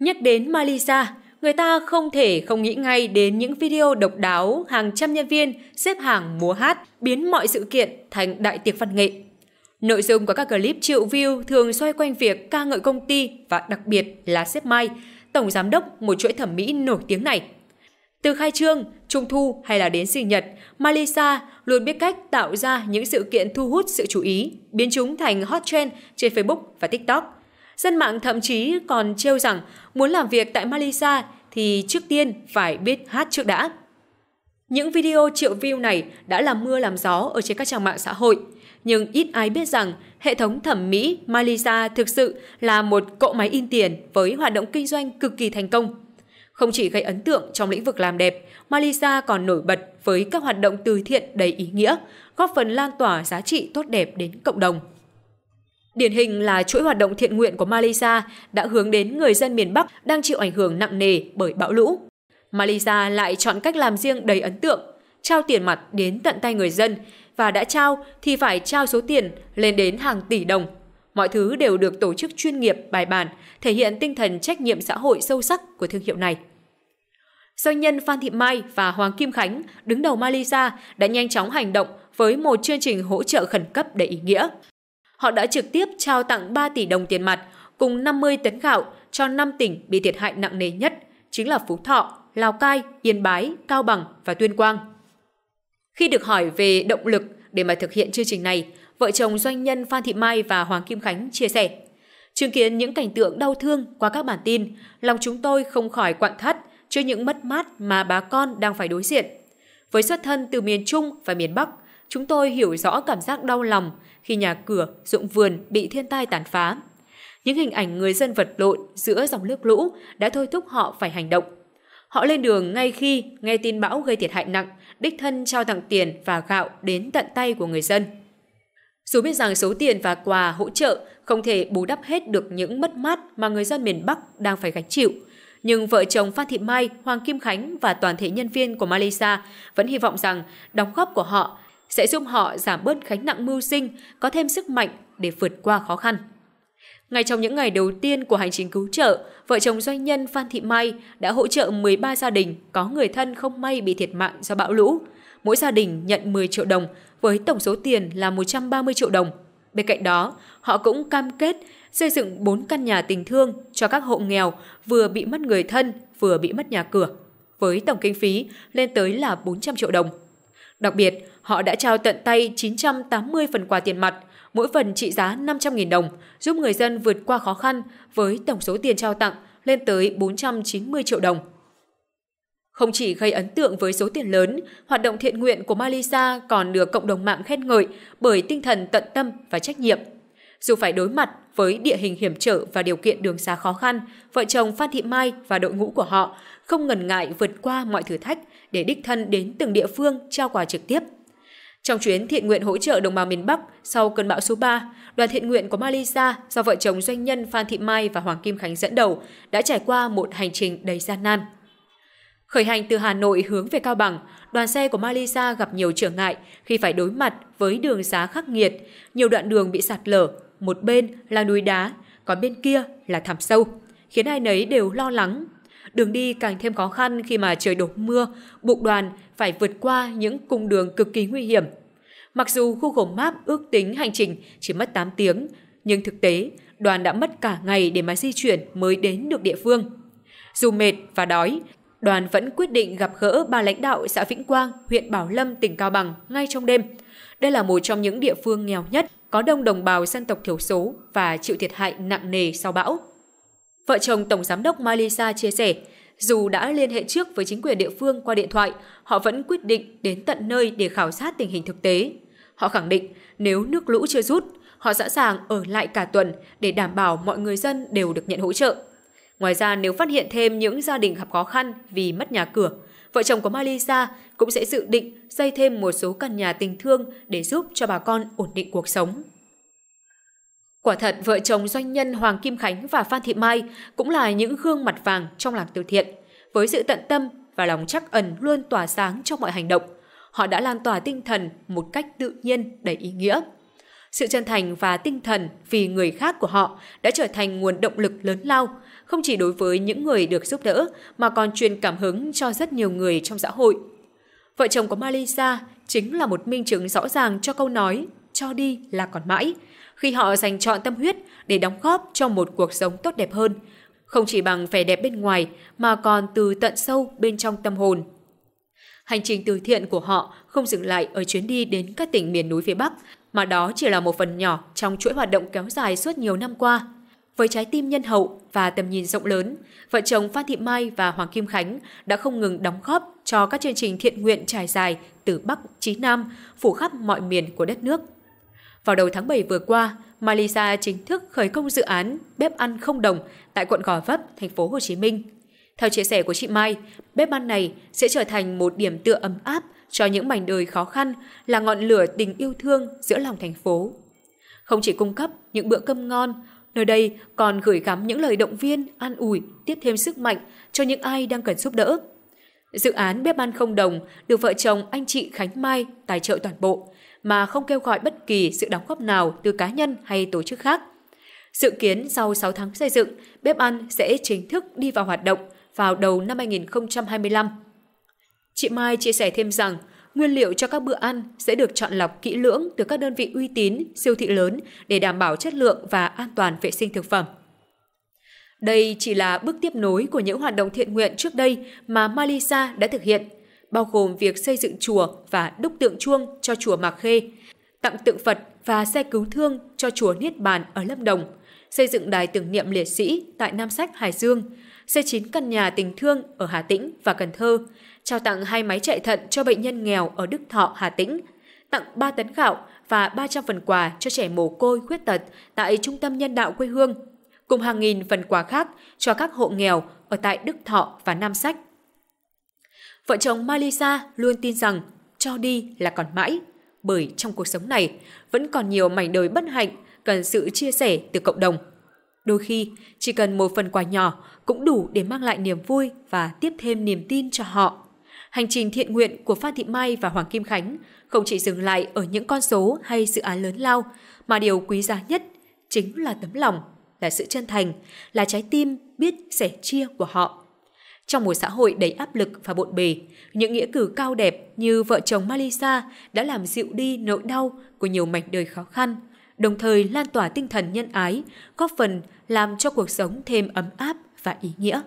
Nhắc đến Malisa, người ta không thể không nghĩ ngay đến những video độc đáo hàng trăm nhân viên xếp hàng múa hát biến mọi sự kiện thành đại tiệc văn nghệ. Nội dung của các clip triệu view thường xoay quanh việc ca ngợi công ty và đặc biệt là sếp Mai, tổng giám đốc một chuỗi thẩm mỹ nổi tiếng này. Từ khai trương, trung thu hay là đến sinh nhật, Malisa luôn biết cách tạo ra những sự kiện thu hút sự chú ý, biến chúng thành hot trend trên Facebook và TikTok – Dân mạng thậm chí còn trêu rằng muốn làm việc tại Malaysia thì trước tiên phải biết hát trước đã. Những video triệu view này đã làm mưa làm gió ở trên các trang mạng xã hội, nhưng ít ai biết rằng hệ thống thẩm mỹ Malaysia thực sự là một cỗ máy in tiền với hoạt động kinh doanh cực kỳ thành công. Không chỉ gây ấn tượng trong lĩnh vực làm đẹp, Malaysia còn nổi bật với các hoạt động từ thiện đầy ý nghĩa, góp phần lan tỏa giá trị tốt đẹp đến cộng đồng. Điển hình là chuỗi hoạt động thiện nguyện của Malaysia đã hướng đến người dân miền Bắc đang chịu ảnh hưởng nặng nề bởi bão lũ. Malaysia lại chọn cách làm riêng đầy ấn tượng, trao tiền mặt đến tận tay người dân và đã trao thì phải trao số tiền lên đến hàng tỷ đồng. Mọi thứ đều được tổ chức chuyên nghiệp, bài bản, thể hiện tinh thần trách nhiệm xã hội sâu sắc của thương hiệu này. Doanh nhân Phan Thị Mai và Hoàng Kim Khánh, đứng đầu Malaysia, đã nhanh chóng hành động với một chương trình hỗ trợ khẩn cấp đầy ý nghĩa họ đã trực tiếp trao tặng 3 tỷ đồng tiền mặt cùng 50 tấn gạo cho 5 tỉnh bị thiệt hại nặng nề nhất, chính là Phú Thọ, Lào Cai, Yên Bái, Cao Bằng và Tuyên Quang. Khi được hỏi về động lực để mà thực hiện chương trình này, vợ chồng doanh nhân Phan Thị Mai và Hoàng Kim Khánh chia sẻ. Chứng kiến những cảnh tượng đau thương qua các bản tin, lòng chúng tôi không khỏi quặn thắt trước những mất mát mà bà con đang phải đối diện. Với xuất thân từ miền Trung và miền Bắc, chúng tôi hiểu rõ cảm giác đau lòng khi nhà cửa, ruộng vườn bị thiên tai tàn phá. Những hình ảnh người dân vật lộn giữa dòng nước lũ đã thôi thúc họ phải hành động. Họ lên đường ngay khi nghe tin bão gây thiệt hại nặng, đích thân trao tặng tiền và gạo đến tận tay của người dân. Dù biết rằng số tiền và quà hỗ trợ không thể bù đắp hết được những mất mát mà người dân miền Bắc đang phải gánh chịu, nhưng vợ chồng Phan Thị Mai, Hoàng Kim Khánh và toàn thể nhân viên của Malaysia vẫn hy vọng rằng đóng góp của họ sẽ giúp họ giảm bớt gánh nặng mưu sinh, có thêm sức mạnh để vượt qua khó khăn. Ngay trong những ngày đầu tiên của hành trình cứu trợ, vợ chồng doanh nhân Phan Thị Mai đã hỗ trợ 13 gia đình có người thân không may bị thiệt mạng do bão lũ. Mỗi gia đình nhận 10 triệu đồng với tổng số tiền là 130 triệu đồng. Bên cạnh đó, họ cũng cam kết xây dựng 4 căn nhà tình thương cho các hộ nghèo vừa bị mất người thân, vừa bị mất nhà cửa, với tổng kinh phí lên tới là 400 triệu đồng. Đặc biệt, họ đã trao tận tay 980 phần quà tiền mặt, mỗi phần trị giá 500.000 đồng, giúp người dân vượt qua khó khăn với tổng số tiền trao tặng lên tới 490 triệu đồng. Không chỉ gây ấn tượng với số tiền lớn, hoạt động thiện nguyện của Malisa còn được cộng đồng mạng khen ngợi bởi tinh thần tận tâm và trách nhiệm. Dù phải đối mặt với địa hình hiểm trở và điều kiện đường xá khó khăn, vợ chồng Phan Thị Mai và đội ngũ của họ không ngần ngại vượt qua mọi thử thách để đích thân đến từng địa phương trao quà trực tiếp. Trong chuyến thiện nguyện hỗ trợ đồng bào miền Bắc sau cơn bão số 3, đoàn thiện nguyện của Malaysia do vợ chồng doanh nhân Phan Thị Mai và Hoàng Kim Khánh dẫn đầu đã trải qua một hành trình đầy gian nan. Khởi hành từ Hà Nội hướng về Cao Bằng, đoàn xe của Malaysia gặp nhiều trở ngại khi phải đối mặt với đường xá khắc nghiệt, nhiều đoạn đường bị sạt lở, một bên là núi đá, còn bên kia là thảm sâu, khiến ai nấy đều lo lắng Đường đi càng thêm khó khăn khi mà trời đổ mưa, bụng đoàn phải vượt qua những cung đường cực kỳ nguy hiểm. Mặc dù Google map ước tính hành trình chỉ mất 8 tiếng, nhưng thực tế, đoàn đã mất cả ngày để mà di chuyển mới đến được địa phương. Dù mệt và đói, đoàn vẫn quyết định gặp gỡ ba lãnh đạo xã Vĩnh Quang, huyện Bảo Lâm, tỉnh Cao Bằng ngay trong đêm. Đây là một trong những địa phương nghèo nhất, có đông đồng bào dân tộc thiểu số và chịu thiệt hại nặng nề sau bão. Vợ chồng Tổng Giám đốc Malisa chia sẻ, dù đã liên hệ trước với chính quyền địa phương qua điện thoại, họ vẫn quyết định đến tận nơi để khảo sát tình hình thực tế. Họ khẳng định nếu nước lũ chưa rút, họ sẵn sàng ở lại cả tuần để đảm bảo mọi người dân đều được nhận hỗ trợ. Ngoài ra, nếu phát hiện thêm những gia đình gặp khó khăn vì mất nhà cửa, vợ chồng của Malisa cũng sẽ dự định xây thêm một số căn nhà tình thương để giúp cho bà con ổn định cuộc sống. Quả thật, vợ chồng doanh nhân Hoàng Kim Khánh và Phan Thị Mai cũng là những gương mặt vàng trong làng từ thiện. Với sự tận tâm và lòng chắc ẩn luôn tỏa sáng trong mọi hành động, họ đã lan tỏa tinh thần một cách tự nhiên đầy ý nghĩa. Sự chân thành và tinh thần vì người khác của họ đã trở thành nguồn động lực lớn lao, không chỉ đối với những người được giúp đỡ mà còn truyền cảm hứng cho rất nhiều người trong xã hội. Vợ chồng của Malisa chính là một minh chứng rõ ràng cho câu nói cho đi là còn mãi – khi họ dành chọn tâm huyết để đóng góp cho một cuộc sống tốt đẹp hơn, không chỉ bằng vẻ đẹp bên ngoài mà còn từ tận sâu bên trong tâm hồn. Hành trình từ thiện của họ không dừng lại ở chuyến đi đến các tỉnh miền núi phía Bắc, mà đó chỉ là một phần nhỏ trong chuỗi hoạt động kéo dài suốt nhiều năm qua. Với trái tim nhân hậu và tầm nhìn rộng lớn, vợ chồng Phan Thị Mai và Hoàng Kim Khánh đã không ngừng đóng góp cho các chương trình thiện nguyện trải dài từ Bắc chí Nam, phủ khắp mọi miền của đất nước. Vào đầu tháng 7 vừa qua, Malisa chính thức khởi công dự án bếp ăn không đồng tại quận Gò Vấp, thành phố Hồ Chí Minh. Theo chia sẻ của chị Mai, bếp ăn này sẽ trở thành một điểm tựa ấm áp cho những mảnh đời khó khăn, là ngọn lửa tình yêu thương giữa lòng thành phố. Không chỉ cung cấp những bữa cơm ngon, nơi đây còn gửi gắm những lời động viên, an ủi, tiếp thêm sức mạnh cho những ai đang cần giúp đỡ. Dự án bếp ăn không đồng được vợ chồng anh chị Khánh Mai tài trợ toàn bộ, mà không kêu gọi bất kỳ sự đóng góp nào từ cá nhân hay tổ chức khác. Dự kiến sau 6 tháng xây dựng, bếp ăn sẽ chính thức đi vào hoạt động vào đầu năm 2025. Chị Mai chia sẻ thêm rằng, nguyên liệu cho các bữa ăn sẽ được chọn lọc kỹ lưỡng từ các đơn vị uy tín, siêu thị lớn để đảm bảo chất lượng và an toàn vệ sinh thực phẩm. Đây chỉ là bước tiếp nối của những hoạt động thiện nguyện trước đây mà Malisa đã thực hiện, bao gồm việc xây dựng chùa và đúc tượng chuông cho chùa Mạc Khê, tặng tượng Phật và xe cứu thương cho chùa Niết Bàn ở Lâm Đồng, xây dựng đài tưởng niệm liệt sĩ tại Nam Sách, Hải Dương, xây chín căn nhà tình thương ở Hà Tĩnh và Cần Thơ, trao tặng hai máy chạy thận cho bệnh nhân nghèo ở Đức Thọ, Hà Tĩnh, tặng 3 tấn gạo và 300 phần quà cho trẻ mồ côi khuyết tật tại Trung tâm Nhân đạo quê hương cùng hàng nghìn phần quà khác cho các hộ nghèo ở tại Đức Thọ và Nam Sách. Vợ chồng Malisa luôn tin rằng cho đi là còn mãi, bởi trong cuộc sống này vẫn còn nhiều mảnh đời bất hạnh cần sự chia sẻ từ cộng đồng. Đôi khi, chỉ cần một phần quà nhỏ cũng đủ để mang lại niềm vui và tiếp thêm niềm tin cho họ. Hành trình thiện nguyện của Phan Thị Mai và Hoàng Kim Khánh không chỉ dừng lại ở những con số hay dự án lớn lao, mà điều quý giá nhất chính là tấm lòng là sự chân thành, là trái tim biết sẻ chia của họ. Trong một xã hội đầy áp lực và bộn bề, những nghĩa cử cao đẹp như vợ chồng Malisa đã làm dịu đi nỗi đau của nhiều mảnh đời khó khăn, đồng thời lan tỏa tinh thần nhân ái, góp phần làm cho cuộc sống thêm ấm áp và ý nghĩa.